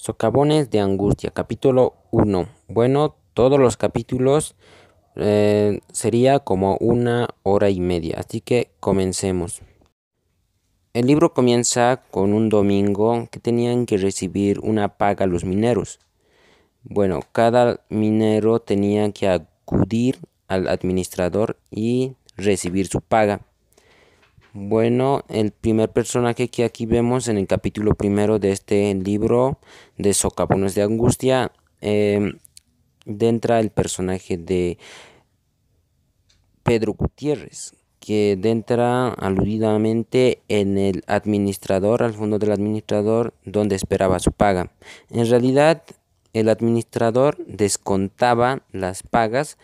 Socavones de Angustia, capítulo 1. Bueno, todos los capítulos eh, sería como una hora y media, así que comencemos. El libro comienza con un domingo que tenían que recibir una paga los mineros. Bueno, cada minero tenía que acudir al administrador y recibir su paga. Bueno, el primer personaje que aquí vemos en el capítulo primero de este libro de socapones de Angustia, eh, entra el personaje de Pedro Gutiérrez, que entra aludidamente en el administrador, al fondo del administrador, donde esperaba su paga. En realidad, el administrador descontaba las pagas,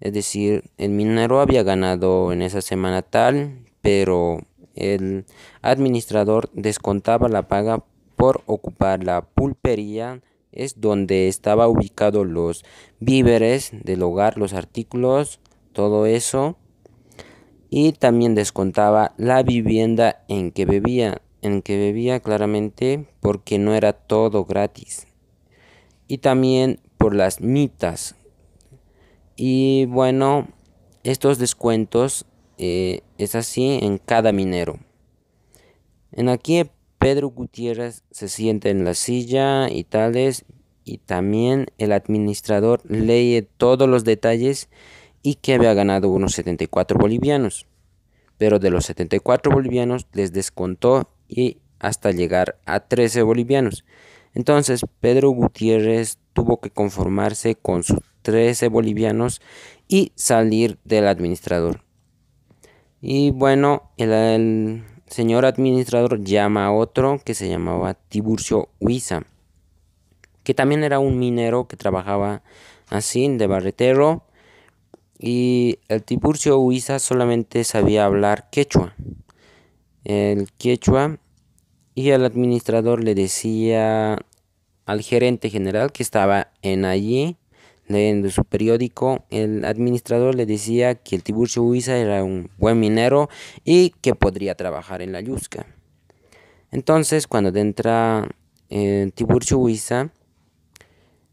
es decir, el minero había ganado en esa semana tal, pero el administrador descontaba la paga por ocupar la pulpería es donde estaba ubicado los víveres del hogar, los artículos, todo eso. Y también descontaba la vivienda en que bebía, en que bebía claramente porque no era todo gratis. Y también por las mitas. Y bueno, estos descuentos eh, es así en cada minero. En aquí Pedro Gutiérrez se sienta en la silla y tales, y también el administrador lee todos los detalles y que había ganado unos 74 bolivianos. Pero de los 74 bolivianos les descontó y hasta llegar a 13 bolivianos. Entonces Pedro Gutiérrez tuvo que conformarse con sus 13 bolivianos y salir del administrador. Y bueno, el, señor administrador llama a otro que se llamaba Tiburcio Huiza, que también era un minero que trabajaba así de barretero. Y el Tiburcio Huiza solamente sabía hablar quechua. El quechua. Y el administrador le decía al gerente general que estaba en allí leyendo su periódico, el administrador le decía que el Tiburcio Huiza era un buen minero y que podría trabajar en la Yusca. Entonces, cuando entra el eh, Tiburcio Huiza,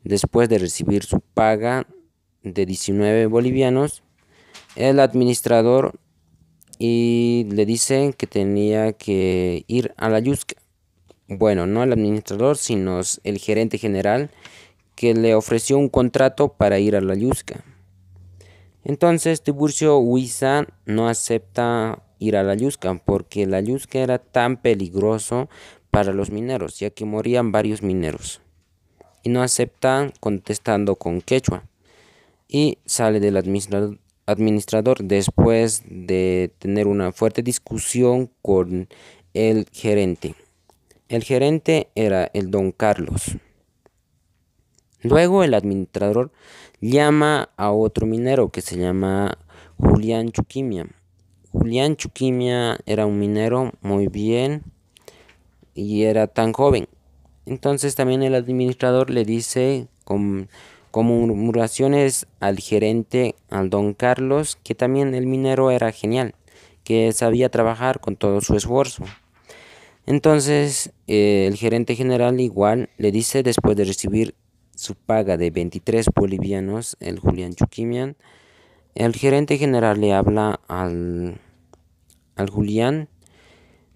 después de recibir su paga de 19 bolivianos, el administrador y le dice que tenía que ir a la Yusca. Bueno, no el administrador, sino el gerente general que le ofreció un contrato para ir a la Yusca. Entonces Tiburcio Huiza no acepta ir a la Yusca porque la Yusca era tan peligroso para los mineros, ya que morían varios mineros. Y no acepta contestando con quechua. Y sale del administrador después de tener una fuerte discusión con el gerente. El gerente era el don Carlos. Luego el administrador llama a otro minero que se llama Julián Chuquimia. Julián Chuquimia era un minero muy bien y era tan joven. Entonces también el administrador le dice con, murmuraciones al gerente, al don Carlos, que también el minero era genial, que sabía trabajar con todo su esfuerzo. Entonces eh, el gerente general igual le dice después de recibir su paga de 23 bolivianos, el Julián Chuquimian. El gerente general le habla al, Julián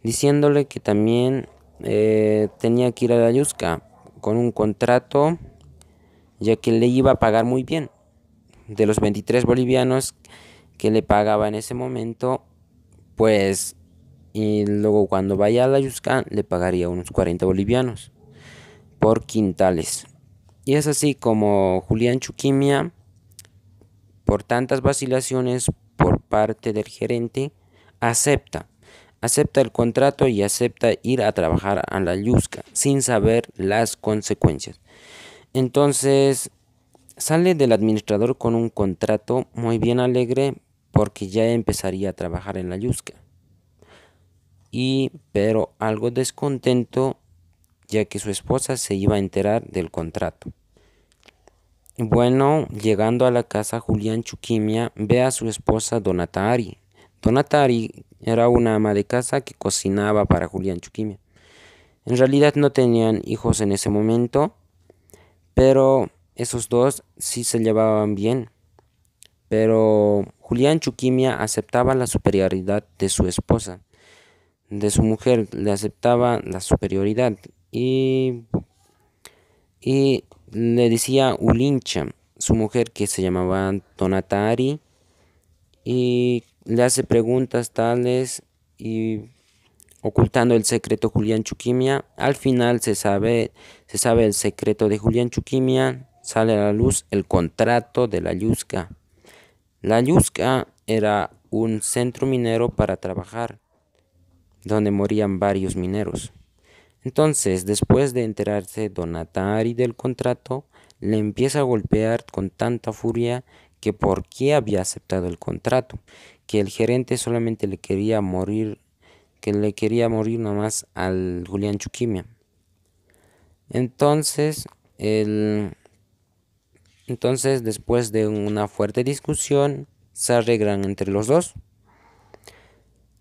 diciéndole que también eh, tenía que ir a la Yusca con un contrato ya que le iba a pagar muy bien. De los 23 bolivianos que le pagaba en ese momento, pues, y luego cuando vaya a la Yusca le pagaría unos 40 bolivianos por quintales. Y es así como Julián Chuquimia, por tantas vacilaciones por parte del gerente, acepta. Acepta el contrato y acepta ir a trabajar a la Yusca sin saber las consecuencias. Entonces sale del administrador con un contrato muy bien alegre porque ya empezaría a trabajar en la Yusca. Y pero algo descontento ya que su esposa se iba a enterar del contrato. Bueno, llegando a la casa, Julián Chuquimia ve a su esposa Donatari. Donatari era una ama de casa que cocinaba para Julián Chuquimia. En realidad no tenían hijos en ese momento, pero esos dos sí se llevaban bien. Pero Julián Chuquimia aceptaba la superioridad de su esposa, de su mujer, le aceptaba la superioridad y, y le decía Ulincha, su mujer que se llamaba Tonatari, y le hace preguntas tales y ocultando el secreto Julián Chuquimia. Al final se sabe, se sabe el secreto de Julián Chuquimia, sale a la luz el contrato de la Yusca. La Yusca era un centro minero para trabajar, donde morían varios mineros. Entonces, después de enterarse Donatari del contrato, le empieza a golpear con tanta furia que por qué había aceptado el contrato, que el gerente solamente le quería morir, que le quería morir nomás al Julián Chuquimia. Entonces, el, entonces, después de una fuerte discusión, se arreglan entre los dos.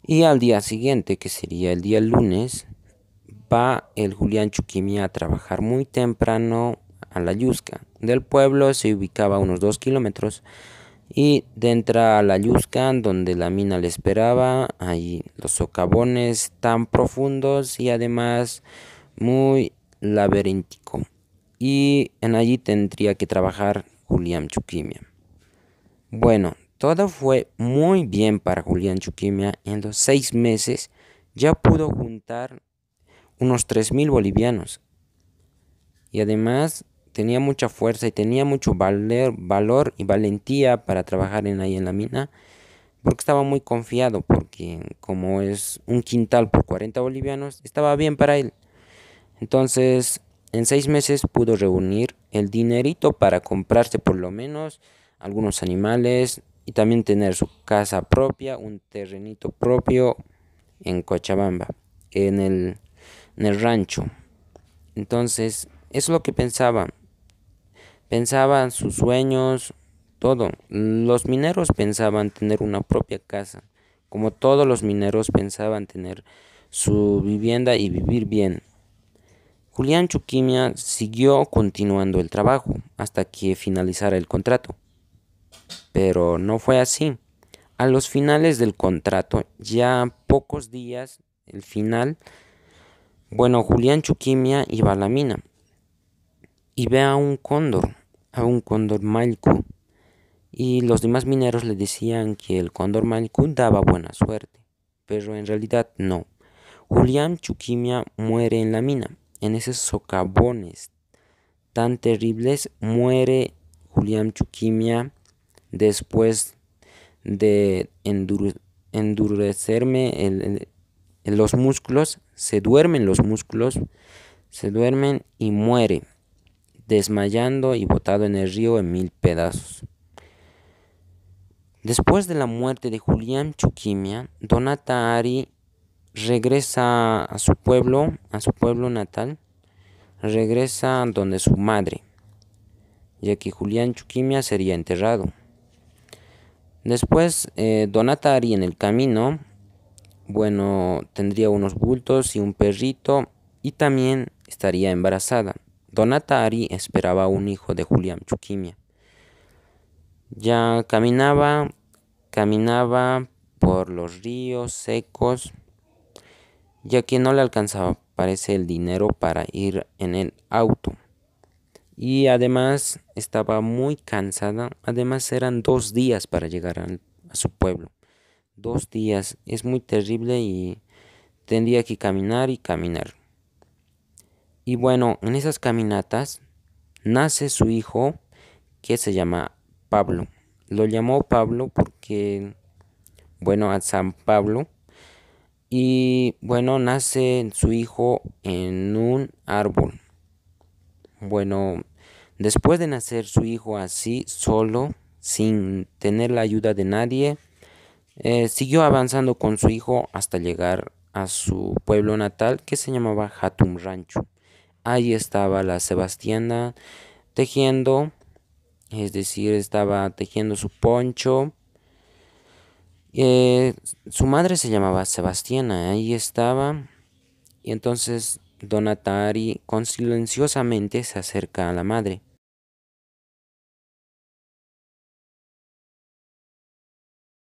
Y al día siguiente, que sería el día lunes, va el Julián Chuquimia a trabajar muy temprano a la Yusca. Del pueblo se ubicaba a unos 2 kilómetros y de a la Yusca donde la mina le esperaba. Hay los socavones tan profundos y además muy laberíntico. Y en allí tendría que trabajar Julián Chuquimia. Bueno, todo fue muy bien para Julián Chuquimia. En los seis meses ya pudo juntar unos 3.000 bolivianos. Y además tenía mucha fuerza y tenía mucho valor y valentía para trabajar en ahí en la mina, porque estaba muy confiado, porque como es un quintal por 40 bolivianos, estaba bien para él. Entonces, en seis meses pudo reunir el dinerito para comprarse por lo menos algunos animales y también tener su casa propia, un terrenito propio en Cochabamba, en el en el rancho. Entonces, eso es lo que pensaba. Pensaban sus sueños, todo. Los mineros pensaban tener una propia casa, como todos los mineros pensaban tener su vivienda y vivir bien. Julián Chuquimia siguió continuando el trabajo hasta que finalizara el contrato. Pero no fue así. A los finales del contrato, ya pocos días, el final, bueno, Julián Chuquimia iba a la mina y ve a un cóndor, a un cóndor malcu, y los demás mineros le decían que el cóndor malcu daba buena suerte, pero en realidad no. Julián Chuquimia muere en la mina, en esos socavones tan terribles muere Julián Chuquimia después de endurecerme el, los músculos, se duermen los músculos, se duermen y muere, desmayando y botado en el río en mil pedazos. Después de la muerte de Julián Chuquimia, Donata Ari regresa a su pueblo, a su pueblo natal, regresa donde su madre, ya que Julián Chuquimia sería enterrado. Después, eh, Donata Ari en el camino bueno, tendría unos bultos y un perrito y también estaría embarazada. Donata Ari esperaba un hijo de Julián chuquimia. Ya caminaba, caminaba por los ríos secos, ya que no le alcanzaba, parece, el dinero para ir en el auto. Y además estaba muy cansada, además eran dos días para llegar a su pueblo dos días. Es muy terrible y tendría que caminar y caminar. Y bueno, en esas caminatas nace su hijo que se llama Pablo. Lo llamó Pablo porque, bueno, a San Pablo. Y bueno, nace su hijo en un árbol. Bueno, después de nacer su hijo así, solo, sin tener la ayuda de nadie, eh, siguió avanzando con su hijo hasta llegar a su pueblo natal que se llamaba Hatum Rancho. Ahí estaba la Sebastiana tejiendo, es decir, estaba tejiendo su poncho. Eh, su madre se llamaba Sebastiana, ahí estaba. Y entonces Donatari silenciosamente se acerca a la madre.